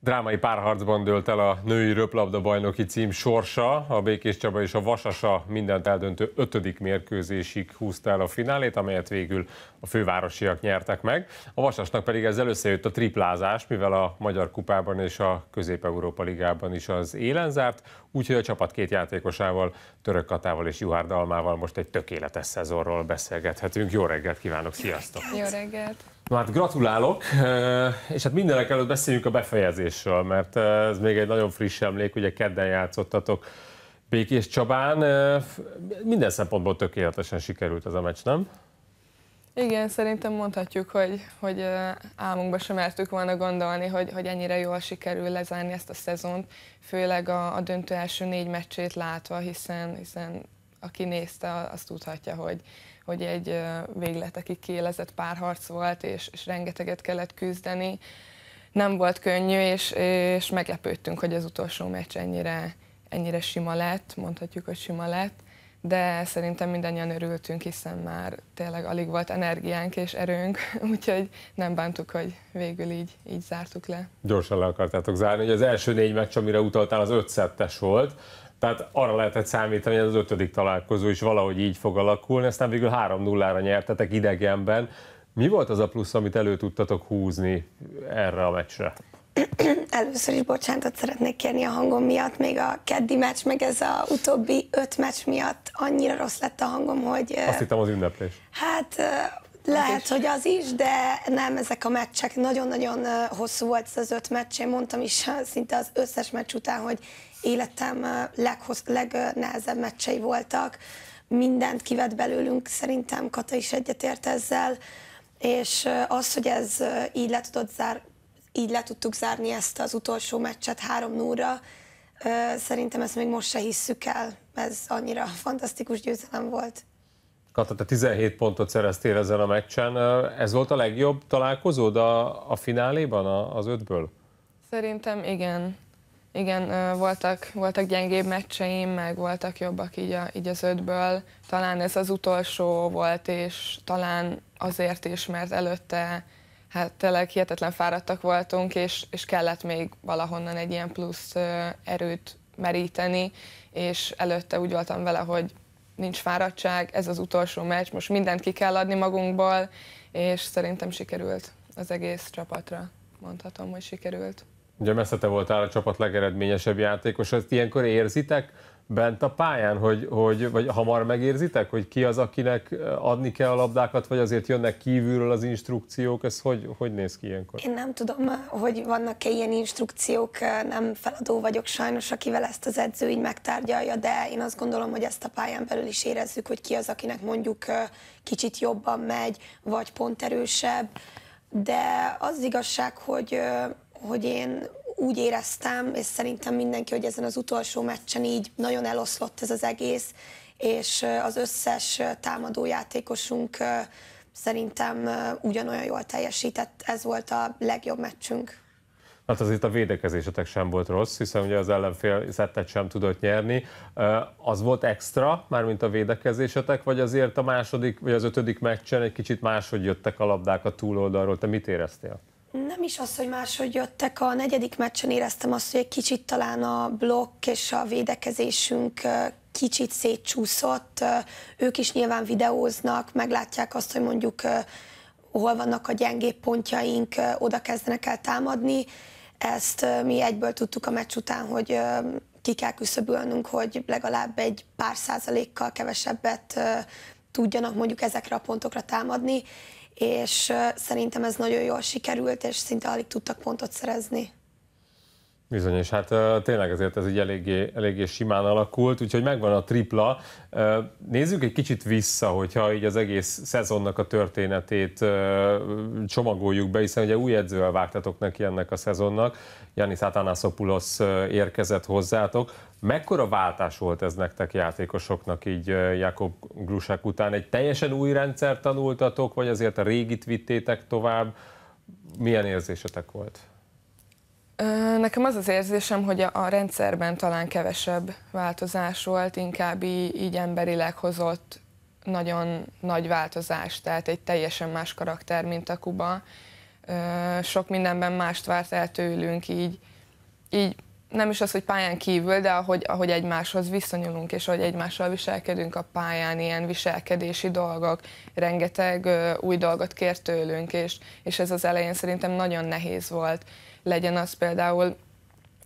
Drámai párharcban dőlt el a női röplabda bajnoki cím sorsa, a Békés Csaba és a Vasasa mindent eldöntő ötödik mérkőzésig húzta el a finálét, amelyet végül a fővárosiak nyertek meg. A Vasasnak pedig ez összejött a triplázás, mivel a Magyar Kupában és a Közép-Európa Ligában is az élen zárt, úgyhogy a csapat két játékosával, Török Katával és Juhár Dalmával most egy tökéletes szezonról beszélgethetünk. Jó reggelt kívánok, sziasztok! Jó reggelt! Na hát gratulálok, eh, és hát mindenek előtt beszéljünk a befejezésről, mert eh, ez még egy nagyon friss emlék, ugye kedden játszottatok Békés Csabán. Eh, minden szempontból tökéletesen sikerült ez a meccs, nem? Igen, szerintem mondhatjuk, hogy, hogy álmunkba sem mertük volna gondolni, hogy, hogy ennyire jól sikerül lezárni ezt a szezont, főleg a, a döntő első négy meccsét látva, hiszen, hiszen aki nézte, azt tudhatja, hogy, hogy egy végletekig kiélezett párharc volt, és, és rengeteget kellett küzdeni. Nem volt könnyű, és, és meglepődtünk, hogy az utolsó meccs ennyire, ennyire sima lett, mondhatjuk, hogy sima lett, de szerintem mindannyian örültünk, hiszen már tényleg alig volt energiánk és erőnk, úgyhogy nem bántuk, hogy végül így, így zártuk le. Gyorsan le akartátok zárni, hogy az első négy meccs, amire utaltál, az ötszettes volt. Tehát arra lehetett számítani, hogy az ötödik találkozó is valahogy így fog alakulni, aztán végül 3-0-ra nyertetek idegenben. Mi volt az a plusz, amit elő tudtatok húzni erre a meccsre? Először is bocsánatot szeretnék kérni a hangom miatt, még a keddi meccs, meg ez a utóbbi öt meccs miatt annyira rossz lett a hangom, hogy... Azt hittem az ünneplés. Hát lehet, hogy az is, de nem ezek a meccsek. Nagyon-nagyon hosszú volt ez az öt meccs. Én mondtam is szinte az összes meccs után, hogy életem leghossz, legnehezebb meccsei voltak. Mindent kivett belőlünk, szerintem Kata is egyetért ezzel. És az, hogy ez így le, tudott zár, így le tudtuk zárni ezt az utolsó meccset 3 0 szerintem ezt még most se hisszük el. Ez annyira fantasztikus győzelem volt. Kata, te 17 pontot szereztél ezen a meccsen. Ez volt a legjobb találkozód a, a fináléban, a, az ötből? Szerintem igen. Igen, voltak, voltak gyengébb meccseim, meg voltak jobbak így, a, így az ötből. Talán ez az utolsó volt, és talán azért is, mert előtte hát tényleg hihetetlen fáradtak voltunk, és, és kellett még valahonnan egy ilyen plusz erőt meríteni, és előtte úgy voltam vele, hogy nincs fáradtság, ez az utolsó meccs, most mindent ki kell adni magunkból, és szerintem sikerült az egész csapatra. Mondhatom, hogy sikerült. Ugye messze te voltál a csapat legeredményesebb játékos, ezt ilyenkor érzitek, bent a pályán, hogy, hogy, vagy hamar megérzitek, hogy ki az, akinek eh, adni kell a labdákat, vagy azért jönnek kívülről az instrukciók, ez hogy, hogy néz ki ilyenkor? Én nem tudom, eh, hogy vannak-e ilyen instrukciók, eh, nem feladó vagyok sajnos, akivel ezt az edző így megtárgyalja, de én azt gondolom, hogy ezt a pályán belül is érezzük, hogy ki az, akinek mondjuk kicsit jobban megy, vagy pont erősebb, de az igazság, hogy hogy én úgy éreztem, és szerintem mindenki, hogy ezen az utolsó meccsen így nagyon eloszlott ez az egész, és az összes támadó játékosunk szerintem ugyanolyan jól teljesített. Ez volt a legjobb meccsünk. Hát azért a védekezésetek sem volt rossz, hiszen ugye az ellenfél szettet sem tudott nyerni. Az volt extra, mármint a védekezésetek, vagy azért a második, vagy az ötödik meccsen egy kicsit máshogy jöttek a labdák a túloldalról? Te mit éreztél? Nem is az, hogy máshogy jöttek. A negyedik meccsen éreztem azt, hogy egy kicsit talán a blokk és a védekezésünk kicsit szétcsúszott. Ők is nyilván videóznak, meglátják azt, hogy mondjuk hol vannak a gyengébb pontjaink, oda kezdenek el támadni. Ezt mi egyből tudtuk a meccs után, hogy ki kell küszöbölnünk, hogy legalább egy pár százalékkal kevesebbet tudjanak mondjuk ezekre a pontokra támadni, és szerintem ez nagyon jól sikerült, és szinte alig tudtak pontot szerezni. Bizony, és hát tényleg azért ez így eléggé, eléggé simán alakult, úgyhogy megvan a tripla. Nézzük egy kicsit vissza, hogyha így az egész szezonnak a történetét csomagoljuk be, hiszen ugye új edzővel vágtatok neki ennek a szezonnak, Janis Atanasopoulos érkezett hozzátok. Mekkora váltás volt ez nektek játékosoknak így Jakob Grusák után? Egy teljesen új rendszer tanultatok, vagy azért a régit vittétek tovább? Milyen érzésetek volt? Nekem az az érzésem, hogy a, rendszerben talán kevesebb változás volt, inkább így, így emberileg hozott nagyon nagy változás, tehát egy teljesen más karakter, mint a Kuba. Sok mindenben mást várt el tőlünk, így, így nem is az, hogy pályán kívül, de ahogy, ahogy egymáshoz viszonyulunk, és ahogy egymással viselkedünk a pályán, ilyen viselkedési dolgok, rengeteg ö, új dolgot kért tőlünk, és, és ez az elején szerintem nagyon nehéz volt. Legyen az például,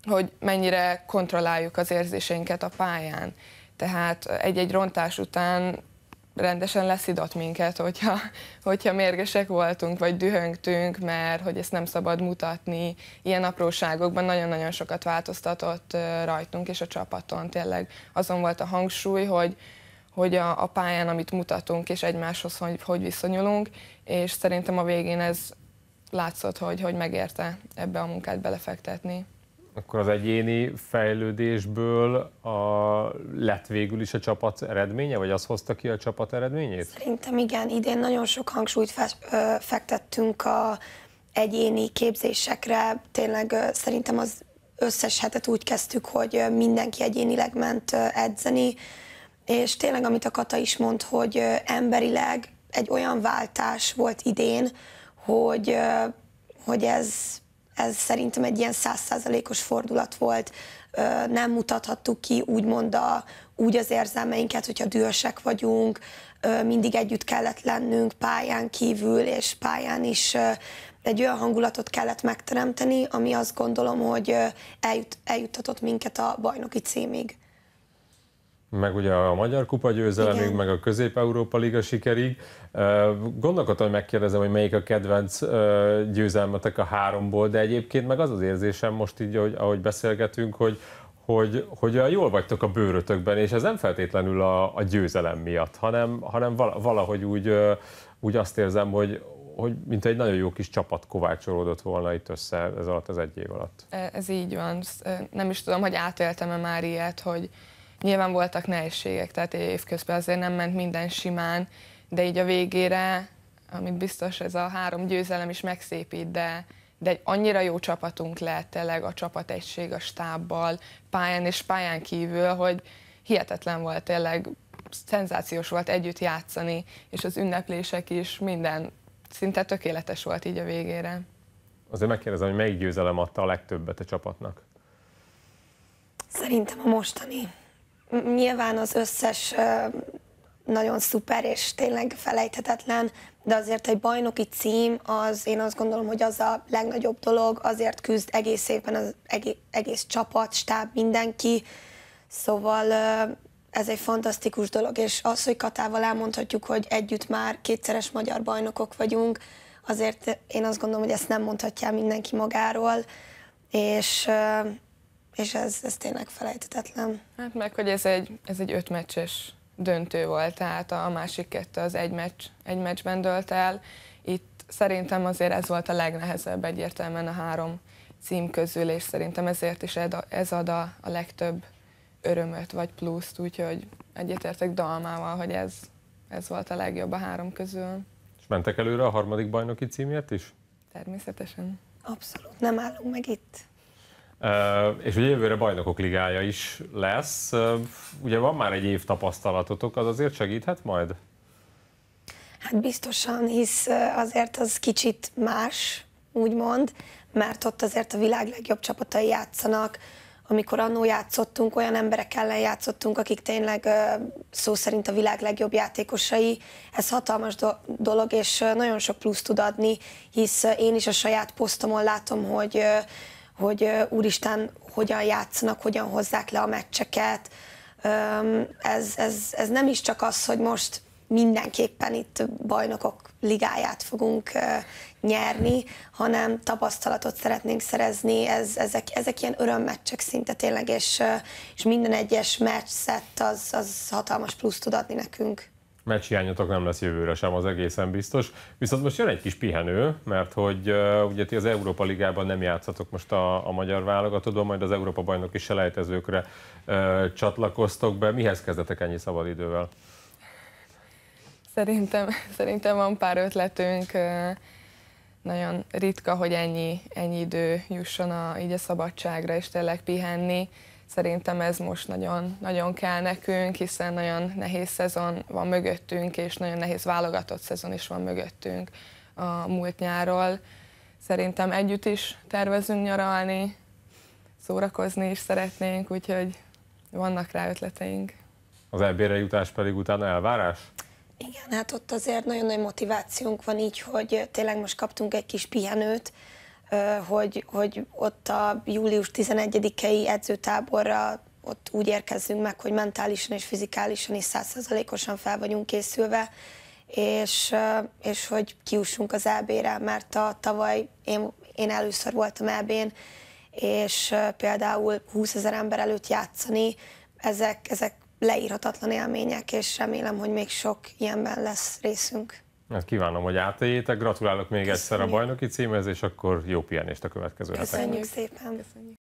hogy mennyire kontrolláljuk az érzéseinket a pályán. Tehát egy-egy rontás után rendesen leszidott minket, hogyha, hogyha mérgesek voltunk, vagy dühöngtünk, mert hogy ezt nem szabad mutatni. Ilyen apróságokban nagyon-nagyon sokat változtatott rajtunk és a csapaton. Tényleg azon volt a hangsúly, hogy, hogy a, a pályán, amit mutatunk, és egymáshoz, hogy, hogy viszonyulunk, és szerintem a végén ez látszott, hogy, hogy megérte ebbe a munkát belefektetni akkor az egyéni fejlődésből a, lett végül is a csapat eredménye, vagy az hozta ki a csapat eredményét? Szerintem igen, idén nagyon sok hangsúlyt fe, ö, fektettünk a egyéni képzésekre, tényleg ö, szerintem az összes hetet úgy kezdtük, hogy mindenki egyénileg ment edzeni, és tényleg, amit a Kata is mond, hogy emberileg egy olyan váltás volt idén, hogy, hogy ez ez szerintem egy ilyen százszázalékos fordulat volt, nem mutathattuk ki úgymond a, úgy az érzelmeinket, hogyha dühösek vagyunk, mindig együtt kellett lennünk pályán kívül és pályán is egy olyan hangulatot kellett megteremteni, ami azt gondolom, hogy eljut, eljuttatott minket a bajnoki címig meg ugye a Magyar Kupa győzelemig, Igen. meg a Közép-Európa Liga sikerig. Gondolkodtam, hogy megkérdezem, hogy melyik a kedvenc győzelmetek a háromból, de egyébként meg az az érzésem most így, ahogy, ahogy beszélgetünk, hogy, hogy, hogy jól vagytok a bőrötökben, és ez nem feltétlenül a, a győzelem miatt, hanem, hanem valahogy úgy, úgy azt érzem, hogy, hogy mint egy nagyon jó kis csapat kovácsolódott volna itt össze ez alatt az egy év alatt. E, ez így van. Nem is tudom, hogy átéltem-e már ilyet, hogy, Nyilván voltak nehézségek, tehát évközben azért nem ment minden simán, de így a végére, amit biztos ez a három győzelem is megszépít, de, de egy annyira jó csapatunk lett tényleg a csapategység a stábbal, pályán és pályán kívül, hogy hihetetlen volt tényleg, szenzációs volt együtt játszani, és az ünneplések is, minden szinte tökéletes volt így a végére. Azért megkérdezem, hogy melyik győzelem adta a legtöbbet a csapatnak? Szerintem a mostani nyilván az összes nagyon szuper és tényleg felejthetetlen, de azért egy bajnoki cím, az én azt gondolom, hogy az a legnagyobb dolog, azért küzd egész évben az egész, egész csapat, stáb, mindenki, szóval ez egy fantasztikus dolog, és az, hogy Katával elmondhatjuk, hogy együtt már kétszeres magyar bajnokok vagyunk, azért én azt gondolom, hogy ezt nem mondhatja mindenki magáról, és és ez, ez tényleg felejtetetlen. Hát meg, hogy ez egy, ez egy öt meccses döntő volt, tehát a másik kettő az egy, meccs, egy meccsben dölt el. Itt szerintem azért ez volt a legnehezebb egyértelműen a három cím közül, és szerintem ezért is ez ad a, a legtöbb örömöt vagy pluszt, úgyhogy egyetértek Dalmával, hogy ez, ez volt a legjobb a három közül. És mentek előre a harmadik bajnoki címért is? Természetesen. Abszolút, nem állunk meg itt. És ugye jövőre bajnokok ligája is lesz. Ugye van már egy év tapasztalatotok, az azért segíthet majd? Hát biztosan, hisz azért az kicsit más, úgymond, mert ott azért a világ legjobb csapatai játszanak, amikor annó játszottunk, olyan emberek ellen játszottunk, akik tényleg szó szerint a világ legjobb játékosai. Ez hatalmas dolog, és nagyon sok plusz tud adni, hisz én is a saját posztomon látom, hogy hogy úristen, hogyan játszanak, hogyan hozzák le a meccseket. Ez, ez, ez nem is csak az, hogy most mindenképpen itt bajnokok ligáját fogunk nyerni, hanem tapasztalatot szeretnénk szerezni, ez, ezek, ezek ilyen örömmeccsek szinte tényleg, és, és minden egyes meccs szett az, az hatalmas plusz tud adni nekünk meccshiányotok nem lesz jövőre sem, az egészen biztos. Viszont most jön egy kis pihenő, mert hogy uh, ugye ti az Európa Ligában nem játszatok most a, a magyar válogatottban, majd az Európa bajnoki selejtezőkre uh, csatlakoztok be. Mihez kezdetek ennyi szabad idővel? Szerintem, szerintem van pár ötletünk. nagyon ritka, hogy ennyi, ennyi idő jusson a, így a szabadságra, és tényleg pihenni. Szerintem ez most nagyon, nagyon kell nekünk, hiszen nagyon nehéz szezon van mögöttünk, és nagyon nehéz válogatott szezon is van mögöttünk a múlt nyáról. Szerintem együtt is tervezünk nyaralni, szórakozni is szeretnénk, úgyhogy vannak rá ötleteink. Az eb jutás pedig utána elvárás? Igen, hát ott azért nagyon nagy motivációnk van így, hogy tényleg most kaptunk egy kis pihenőt, hogy, hogy ott a július 11-i edzőtáborra ott úgy érkezzünk meg, hogy mentálisan és fizikálisan is százszerzalékosan fel vagyunk készülve, és, és hogy kiussunk az EB-re, mert a tavaly én, én először voltam EB-n, és például 20 ezer ember előtt játszani, ezek, ezek leírhatatlan élmények, és remélem, hogy még sok ilyenben lesz részünk. Hát kívánom, hogy átéljétek, gratulálok még Köszönjük. egyszer a bajnoki címhez, és akkor jó pihenést a következő Köszönjük hetekben. Köszönjük szépen! Köszönjük.